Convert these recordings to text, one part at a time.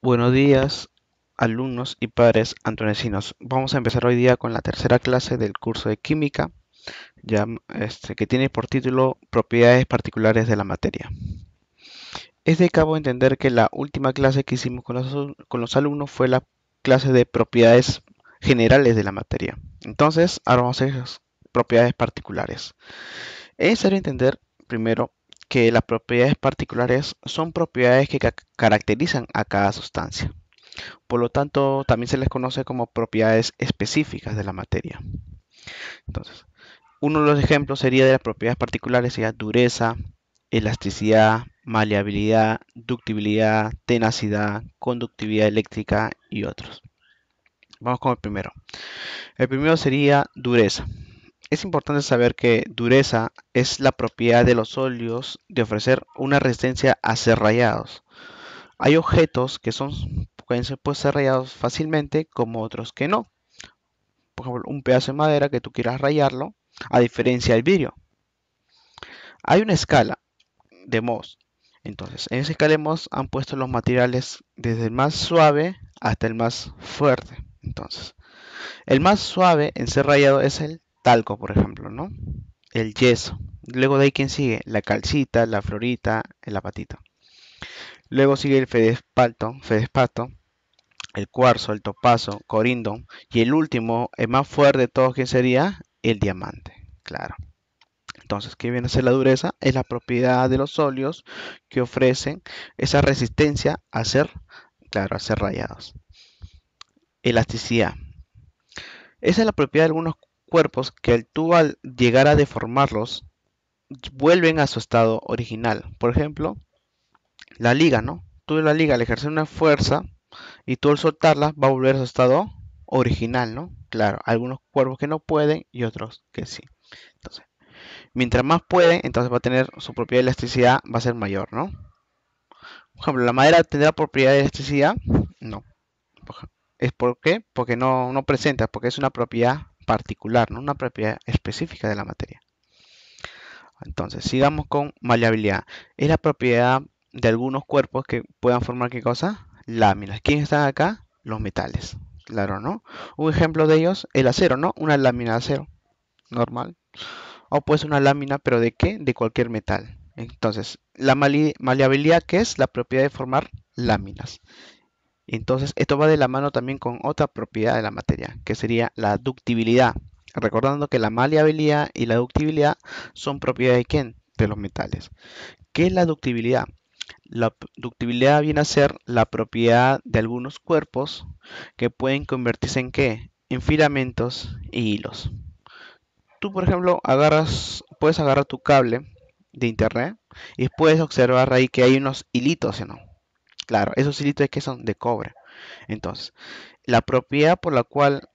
Buenos días, alumnos y padres antonesinos. Vamos a empezar hoy día con la tercera clase del curso de química, este, que tiene por título Propiedades particulares de la materia. Es de cabo entender que la última clase que hicimos con los, alumnos fue la clase de propiedades generales de la materia. Entonces, ahora vamos a hacer propiedades particulares. Es necesario entender primero que las propiedades particulares son propiedades que caracterizan a cada sustancia. Por lo tanto, también se les conoce como propiedades específicas de la materia. Entonces, uno de los ejemplos sería de las propiedades particulares, sería dureza, elasticidad, maleabilidad, ductibilidad, tenacidad, conductividad eléctrica y otros. Vamos con el primero. El primero sería dureza. Es importante saber que dureza es la propiedad de los óleos de ofrecer una resistencia a ser rayados. Hay objetos que son, pueden ser, pues rayados fácilmente como otros que no. Por ejemplo, un pedazo de madera que tú quieras rayarlo, a diferencia del vidrio. Hay una escala de MOS. Entonces, en esa escala de MOS han puesto los materiales desde el más suave hasta el más fuerte. Entonces, el más suave en ser rayado es el por ejemplo, ¿no? El yeso. Luego de ahí, ¿quién sigue? La calcita, la florita, el apatito. Luego sigue el fede fedespato, el cuarzo, el topazo, corindón Y el último, el más fuerte de todos, que sería? El diamante, claro. Entonces, ¿qué viene a ser la dureza? Es la propiedad de los sólidos que ofrecen esa resistencia a ser, claro, a ser rayados. Elasticidad. Esa es la propiedad de algunos cuerpos que tú al llegar a deformarlos vuelven a su estado original. Por ejemplo, la liga, ¿no? Tú la liga al ejercer una fuerza y tú al soltarla va a volver a su estado original, ¿no? Claro, algunos cuerpos que no pueden y otros que sí. Entonces, mientras más puede, entonces va a tener su propiedad de elasticidad, va a ser mayor, ¿no? Por ejemplo, ¿la madera tendrá propiedad de elasticidad? No. ¿Es por qué? Porque no, no presenta, porque es una propiedad particular, no una propiedad específica de la materia. Entonces, sigamos con maleabilidad. Es la propiedad de algunos cuerpos que puedan formar qué cosa? Láminas. ¿Quién están acá? Los metales. Claro, ¿no? Un ejemplo de ellos, el acero, ¿no? Una lámina de acero. Normal. O pues una lámina, pero ¿de qué? De cualquier metal. Entonces, la maleabilidad que es la propiedad de formar láminas. Entonces, esto va de la mano también con otra propiedad de la materia, que sería la ductibilidad. Recordando que la maleabilidad y la ductibilidad son propiedades de quién? De los metales. ¿Qué es la ductibilidad? La ductibilidad viene a ser la propiedad de algunos cuerpos que pueden convertirse en qué? En filamentos y hilos. Tú, por ejemplo, agarras, puedes agarrar tu cable de internet y puedes observar ahí que hay unos hilitos, ¿no? Claro, esos hilitos es que son de cobre. Entonces, la propiedad por la cual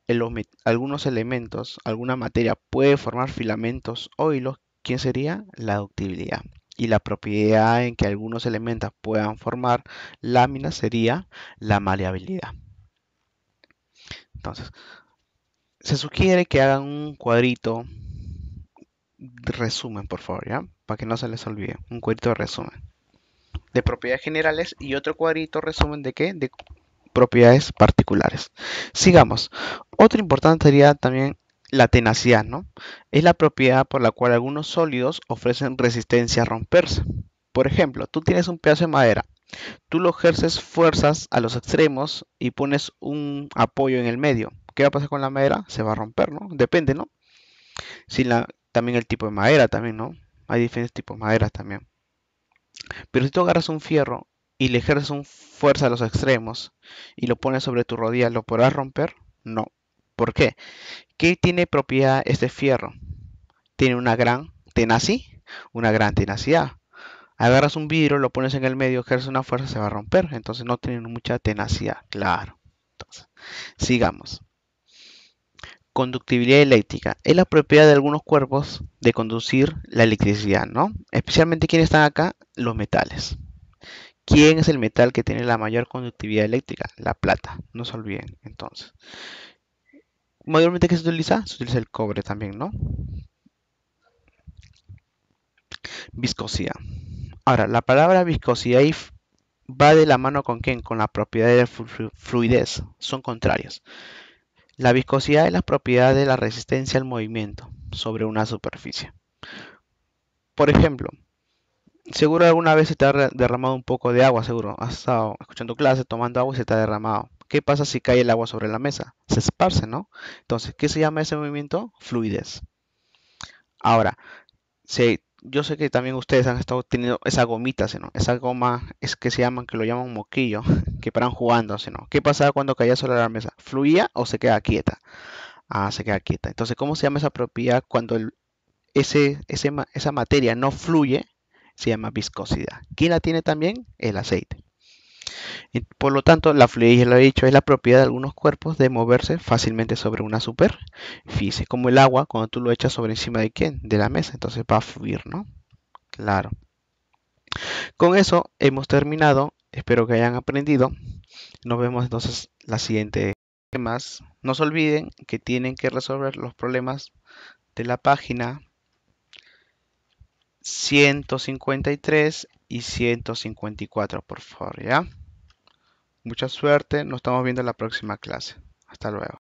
algunos elementos, alguna materia puede formar filamentos o hilos, ¿quién sería? La ductibilidad. Y la propiedad en que algunos elementos puedan formar láminas sería la maleabilidad. Entonces, se sugiere que hagan un cuadrito resumen, por favor, ¿ya? Para que no se les olvide, un cuadrito de resumen de propiedades generales y otro cuadrito resumen de qué? De propiedades particulares. Sigamos. Otra importante sería también la tenacidad, ¿no? Es la propiedad por la cual algunos sólidos ofrecen resistencia a romperse. Por ejemplo, tú tienes un pedazo de madera, tú lo ejerces fuerzas a los extremos y pones un apoyo en el medio. ¿Qué va a pasar con la madera? Se va a romper, ¿no? Depende, ¿no? Si la, también el tipo de madera, también, ¿no? Hay diferentes tipos de madera también. Pero si tú agarras un fierro y le ejerces una fuerza a los extremos y lo pones sobre tu rodilla, ¿lo podrás romper? No. ¿Por qué? ¿Qué tiene propiedad este fierro? Tiene una gran tenacidad, una gran tenacidad. Agarras un vidrio, lo pones en el medio, ejerces una fuerza, se va a romper. Entonces no tiene mucha tenacidad, claro. sigamos. Conductividad eléctrica. Es la propiedad de algunos cuerpos de conducir la electricidad, ¿no? Especialmente quienes están acá, los metales. ¿Quién es el metal que tiene la mayor conductividad eléctrica? La plata, no se olviden. Entonces, mayormente qué se utiliza, se utiliza el cobre también, ¿no? Viscosidad. Ahora, la palabra viscosidad va de la mano con quién? Con la propiedad de fluidez, son contrarias. La viscosidad es la propiedad de la resistencia al movimiento sobre una superficie. Por ejemplo, seguro alguna vez se te ha derramado un poco de agua, seguro. Has estado escuchando clases, tomando agua y se te ha derramado. ¿Qué pasa si cae el agua sobre la mesa? Se esparce, ¿no? Entonces, ¿qué se llama ese movimiento? Fluidez. Ahora, si yo sé que también ustedes han estado teniendo esa gomita, ¿no? Esa goma es que se llaman, que lo llaman moquillo, que paran jugando, ¿no? ¿Qué pasaba cuando caía sobre la mesa? ¿Fluía o se queda quieta? Ah, se queda quieta. Entonces, ¿cómo se llama esa propiedad cuando esa materia no fluye? Se llama viscosidad. ¿Quién la tiene también? El aceite. Por lo tanto, la fluidez, ya lo he dicho, es la propiedad de algunos cuerpos de moverse fácilmente sobre una superficie, como el agua cuando tú lo echas sobre encima de quién, de la mesa, entonces va a fluir, ¿no? Claro. Con eso hemos terminado, espero que hayan aprendido. Nos vemos entonces la siguiente más. No se olviden que tienen que resolver los problemas de la página 153 y 154, por favor, ¿ya? Mucha suerte, nos estamos viendo en la próxima clase. Hasta luego.